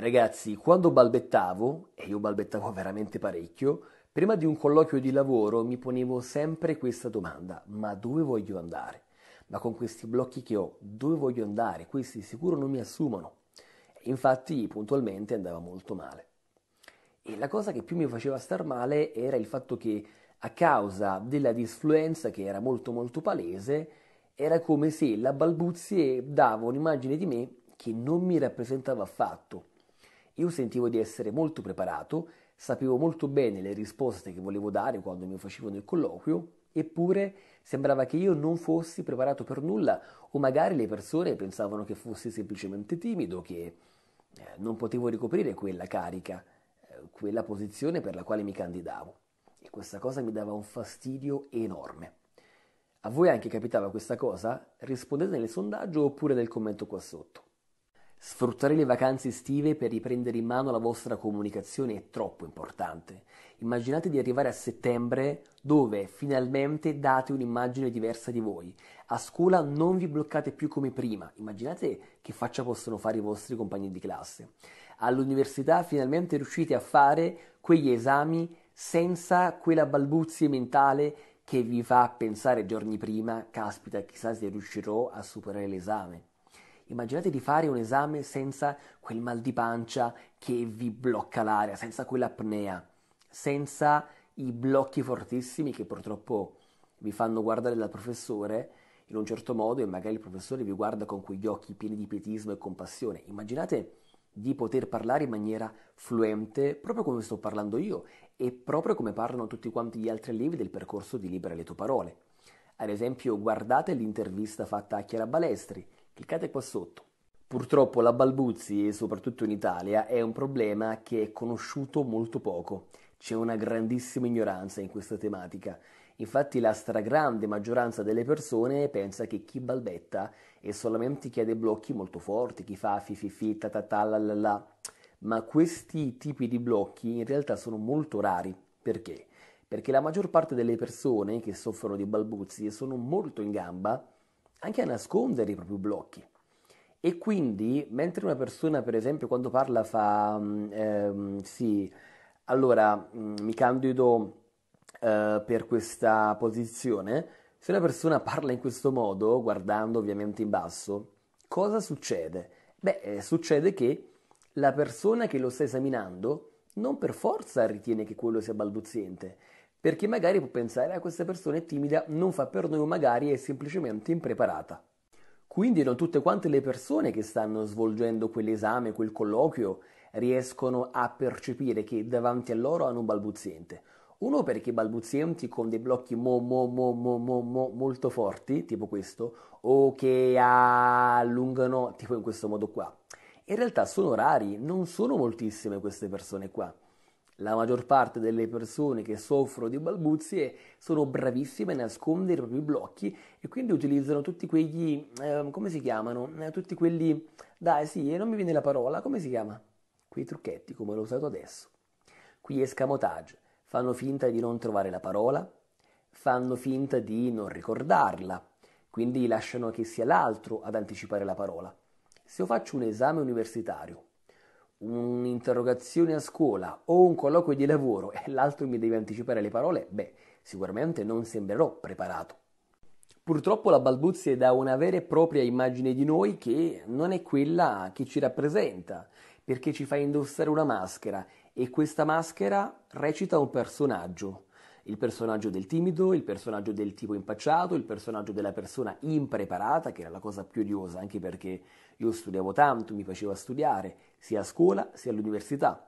Ragazzi, quando balbettavo, e io balbettavo veramente parecchio, prima di un colloquio di lavoro mi ponevo sempre questa domanda, ma dove voglio andare? Ma con questi blocchi che ho, dove voglio andare? Questi sicuro non mi assumono. Infatti, puntualmente andava molto male. E la cosa che più mi faceva star male era il fatto che a causa della disfluenza che era molto molto palese, era come se la balbuzie dava un'immagine di me che non mi rappresentava affatto io sentivo di essere molto preparato, sapevo molto bene le risposte che volevo dare quando mi facevano il colloquio, eppure sembrava che io non fossi preparato per nulla o magari le persone pensavano che fossi semplicemente timido, che eh, non potevo ricoprire quella carica, eh, quella posizione per la quale mi candidavo. E questa cosa mi dava un fastidio enorme. A voi anche capitava questa cosa? Rispondete nel sondaggio oppure nel commento qua sotto. Sfruttare le vacanze estive per riprendere in mano la vostra comunicazione è troppo importante. Immaginate di arrivare a settembre dove finalmente date un'immagine diversa di voi. A scuola non vi bloccate più come prima. Immaginate che faccia possono fare i vostri compagni di classe. All'università finalmente riuscite a fare quegli esami senza quella balbuzia mentale che vi fa pensare giorni prima, caspita, chissà se riuscirò a superare l'esame. Immaginate di fare un esame senza quel mal di pancia che vi blocca l'aria, senza quell'apnea, senza i blocchi fortissimi che purtroppo vi fanno guardare dal professore in un certo modo e magari il professore vi guarda con quegli occhi pieni di pietismo e compassione. Immaginate di poter parlare in maniera fluente, proprio come sto parlando io e proprio come parlano tutti quanti gli altri allievi del percorso di Libera le tue parole. Ad esempio, guardate l'intervista fatta a Chiara Balestri, Cliccate qua sotto. Purtroppo la balbuzie, soprattutto in Italia, è un problema che è conosciuto molto poco. C'è una grandissima ignoranza in questa tematica. Infatti la stragrande maggioranza delle persone pensa che chi balbetta è solamente chi ha dei blocchi molto forti, chi fa fi fi fi ta ta ta la la la. Ma questi tipi di blocchi in realtà sono molto rari. Perché? Perché la maggior parte delle persone che soffrono di balbuzie sono molto in gamba anche a nascondere i propri blocchi. E quindi, mentre una persona, per esempio, quando parla fa mm, ehm, sì, allora mm, mi candido eh, per questa posizione, se una persona parla in questo modo, guardando ovviamente in basso, cosa succede? Beh, eh, succede che la persona che lo sta esaminando non per forza ritiene che quello sia balbuziente, perché magari può pensare a ah, questa persona è timida, non fa per noi o magari è semplicemente impreparata. Quindi non tutte quante le persone che stanno svolgendo quell'esame, quel colloquio, riescono a percepire che davanti a loro hanno un balbuziente. Uno perché balbuzienti con dei blocchi mo mo mo mo mo, mo molto forti, tipo questo, o che allungano tipo in questo modo qua. In realtà sono rari, non sono moltissime queste persone qua. La maggior parte delle persone che soffrono di balbuzie sono bravissime a nascondere i propri blocchi e quindi utilizzano tutti quegli, eh, come si chiamano? Eh, tutti quelli, dai sì, non mi viene la parola, come si chiama? Quei trucchetti come l'ho usato adesso. Qui escamotage, fanno finta di non trovare la parola, fanno finta di non ricordarla, quindi lasciano che sia l'altro ad anticipare la parola. Se io faccio un esame universitario un'interrogazione a scuola o un colloquio di lavoro e l'altro mi deve anticipare le parole, beh, sicuramente non sembrerò preparato. Purtroppo la balbuzia dà una vera e propria immagine di noi che non è quella che ci rappresenta, perché ci fa indossare una maschera e questa maschera recita un personaggio. Il personaggio del timido, il personaggio del tipo impacciato, il personaggio della persona impreparata, che era la cosa più odiosa, anche perché io studiavo tanto, mi faceva studiare sia a scuola sia all'università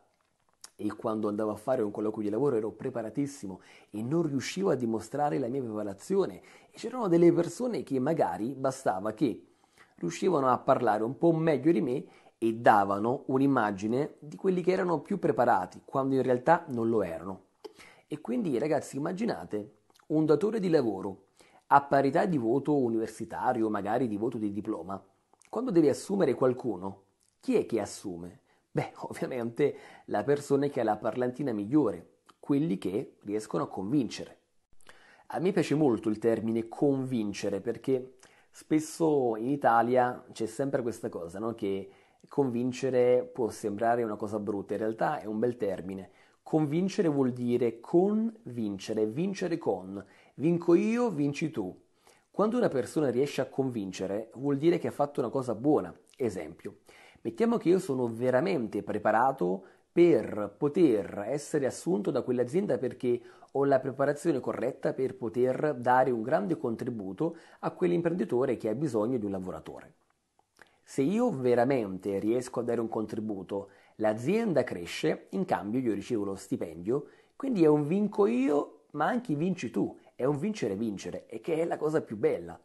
e quando andavo a fare un colloquio di lavoro ero preparatissimo e non riuscivo a dimostrare la mia preparazione e c'erano delle persone che magari bastava che riuscivano a parlare un po' meglio di me e davano un'immagine di quelli che erano più preparati quando in realtà non lo erano. E quindi ragazzi immaginate un datore di lavoro a parità di voto universitario, magari di voto di diploma, quando devi assumere qualcuno, chi è che assume? Beh, ovviamente la persona che ha la parlantina migliore, quelli che riescono a convincere. A me piace molto il termine convincere perché spesso in Italia c'è sempre questa cosa, no? che convincere può sembrare una cosa brutta, in realtà è un bel termine. Convincere vuol dire convincere, vincere con. Vinco io, vinci tu. Quando una persona riesce a convincere vuol dire che ha fatto una cosa buona. Esempio, mettiamo che io sono veramente preparato per poter essere assunto da quell'azienda perché ho la preparazione corretta per poter dare un grande contributo a quell'imprenditore che ha bisogno di un lavoratore. Se io veramente riesco a dare un contributo, l'azienda cresce, in cambio io ricevo lo stipendio, quindi è un vinco io, ma anche vinci tu, è un vincere vincere e che è la cosa più bella.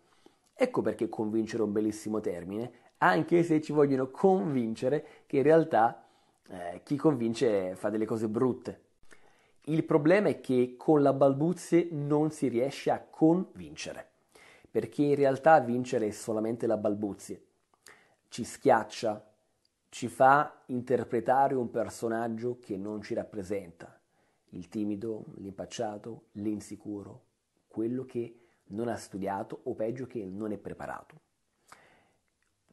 Ecco perché convincere è un bellissimo termine, anche se ci vogliono convincere che in realtà eh, chi convince fa delle cose brutte. Il problema è che con la balbuzie non si riesce a convincere, perché in realtà vincere è solamente la balbuzie. Ci schiaccia, ci fa interpretare un personaggio che non ci rappresenta, il timido, l'impacciato, l'insicuro, quello che non ha studiato o peggio che non è preparato.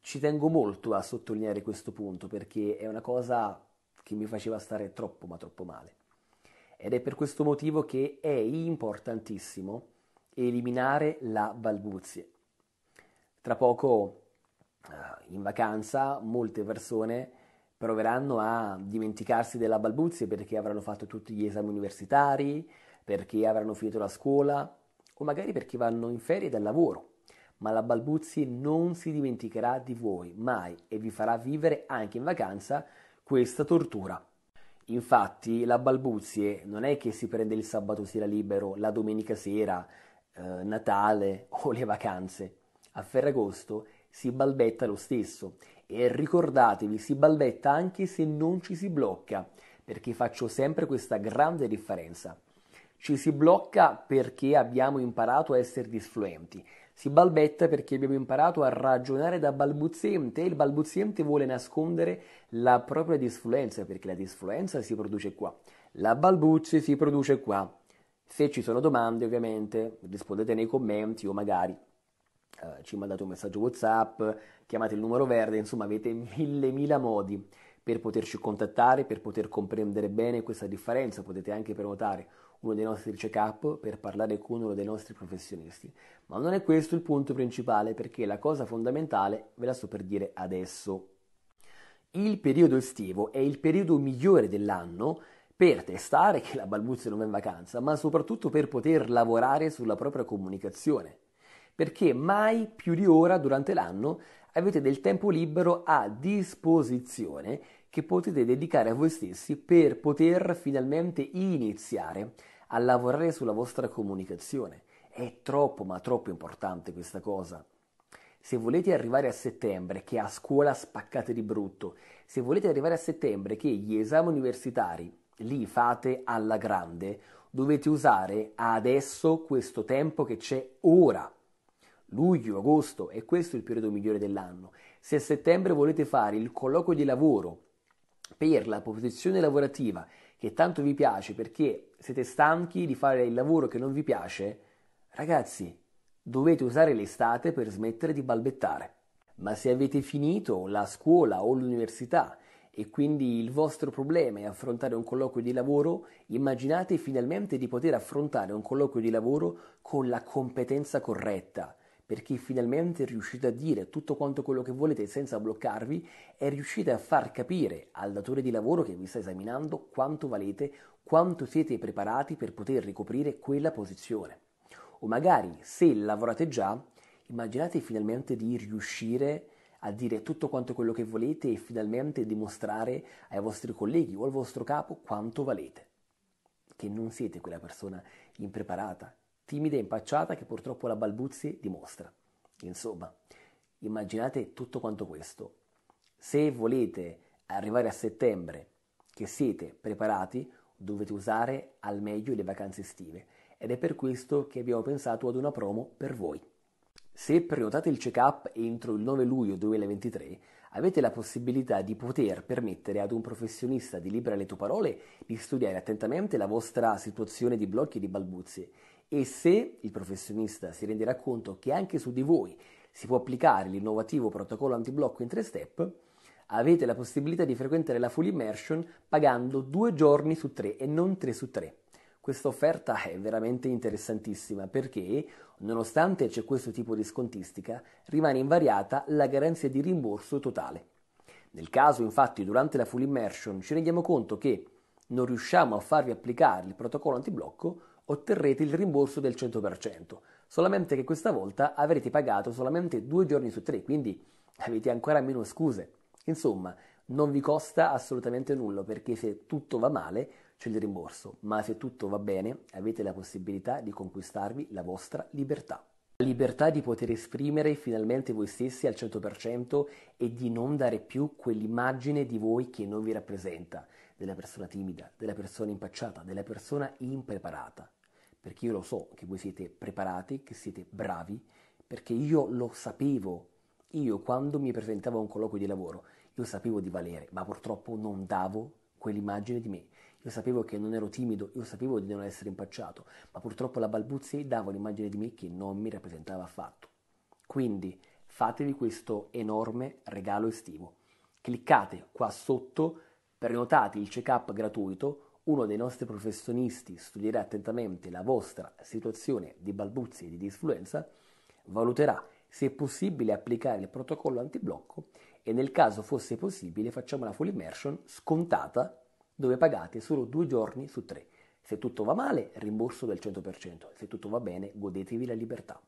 Ci tengo molto a sottolineare questo punto perché è una cosa che mi faceva stare troppo ma troppo male. Ed è per questo motivo che è importantissimo eliminare la balbuzie. Tra poco eh, in vacanza molte persone proveranno a dimenticarsi della balbuzie perché avranno fatto tutti gli esami universitari, perché avranno finito la scuola o magari perché vanno in ferie dal lavoro. Ma la Balbuzzi non si dimenticherà di voi mai e vi farà vivere anche in vacanza questa tortura. Infatti la Balbuzie eh, non è che si prende il sabato sera libero, la domenica sera, eh, Natale o le vacanze. A Ferragosto si balbetta lo stesso e ricordatevi si balbetta anche se non ci si blocca, perché faccio sempre questa grande differenza. Ci si blocca perché abbiamo imparato a essere disfluenti. Si balbetta perché abbiamo imparato a ragionare da balbuziente e il balbuziente vuole nascondere la propria disfluenza perché la disfluenza si produce qua. La balbuzia si produce qua. Se ci sono domande ovviamente rispondete nei commenti o magari eh, ci mandate un messaggio Whatsapp, chiamate il numero verde, insomma avete mille mille modi per poterci contattare, per poter comprendere bene questa differenza. Potete anche prenotare uno dei nostri check-up per parlare con uno dei nostri professionisti. Ma non è questo il punto principale perché la cosa fondamentale ve la sto per dire adesso. Il periodo estivo è il periodo migliore dell'anno per testare che la balbuzia non va in vacanza, ma soprattutto per poter lavorare sulla propria comunicazione. Perché mai più di ora durante l'anno avete del tempo libero a disposizione che potete dedicare a voi stessi per poter finalmente iniziare a lavorare sulla vostra comunicazione. È troppo, ma troppo importante questa cosa. Se volete arrivare a settembre che a scuola spaccate di brutto, se volete arrivare a settembre che gli esami universitari li fate alla grande, dovete usare adesso questo tempo che c'è ora. Luglio, agosto, è questo il periodo migliore dell'anno. Se a settembre volete fare il colloquio di lavoro per la posizione lavorativa che tanto vi piace perché siete stanchi di fare il lavoro che non vi piace, ragazzi, dovete usare l'estate per smettere di balbettare. Ma se avete finito la scuola o l'università e quindi il vostro problema è affrontare un colloquio di lavoro, immaginate finalmente di poter affrontare un colloquio di lavoro con la competenza corretta, perché finalmente riuscite a dire tutto quanto quello che volete senza bloccarvi e riuscite a far capire al datore di lavoro che vi sta esaminando quanto valete, quanto siete preparati per poter ricoprire quella posizione. O magari se lavorate già, immaginate finalmente di riuscire a dire tutto quanto quello che volete e finalmente dimostrare ai vostri colleghi o al vostro capo quanto valete, che non siete quella persona impreparata, timida e impacciata che purtroppo la Balbuzzi dimostra. Insomma, immaginate tutto quanto questo. Se volete arrivare a settembre che siete preparati, dovete usare al meglio le vacanze estive ed è per questo che abbiamo pensato ad una promo per voi. Se prenotate il check-up entro il 9 luglio 2023, avete la possibilità di poter permettere ad un professionista di Libera le tue parole di studiare attentamente la vostra situazione di blocchi e di balbuzie e se il professionista si renderà conto che anche su di voi si può applicare l'innovativo protocollo antiblocco in 3 step, avete la possibilità di frequentare la full immersion pagando 2 giorni su 3 e non 3 su 3. Questa offerta è veramente interessantissima perché, nonostante c'è questo tipo di scontistica, rimane invariata la garanzia di rimborso totale. Nel caso, infatti, durante la full immersion ci rendiamo conto che non riusciamo a farvi applicare il protocollo antiblocco, otterrete il rimborso del 100%, solamente che questa volta avrete pagato solamente due giorni su tre, quindi avete ancora meno scuse. Insomma, non vi costa assolutamente nulla perché se tutto va male c'è il rimborso, ma se tutto va bene avete la possibilità di conquistarvi la vostra libertà. La libertà di poter esprimere finalmente voi stessi al 100% e di non dare più quell'immagine di voi che non vi rappresenta della persona timida, della persona impacciata, della persona impreparata. Perché io lo so che voi siete preparati, che siete bravi, perché io lo sapevo. Io quando mi presentavo a un colloquio di lavoro, io sapevo di valere, ma purtroppo non davo quell'immagine di me. Io sapevo che non ero timido, io sapevo di non essere impacciato, ma purtroppo la balbuzia dava un'immagine di me che non mi rappresentava affatto. Quindi fatevi questo enorme regalo estivo. Cliccate qua sotto Prenotati il check-up gratuito, uno dei nostri professionisti studierà attentamente la vostra situazione di balbuzie e di disfluenza, valuterà se è possibile applicare il protocollo antiblocco e nel caso fosse possibile facciamo la full immersion scontata dove pagate solo due giorni su tre. Se tutto va male, rimborso del 100%, se tutto va bene, godetevi la libertà.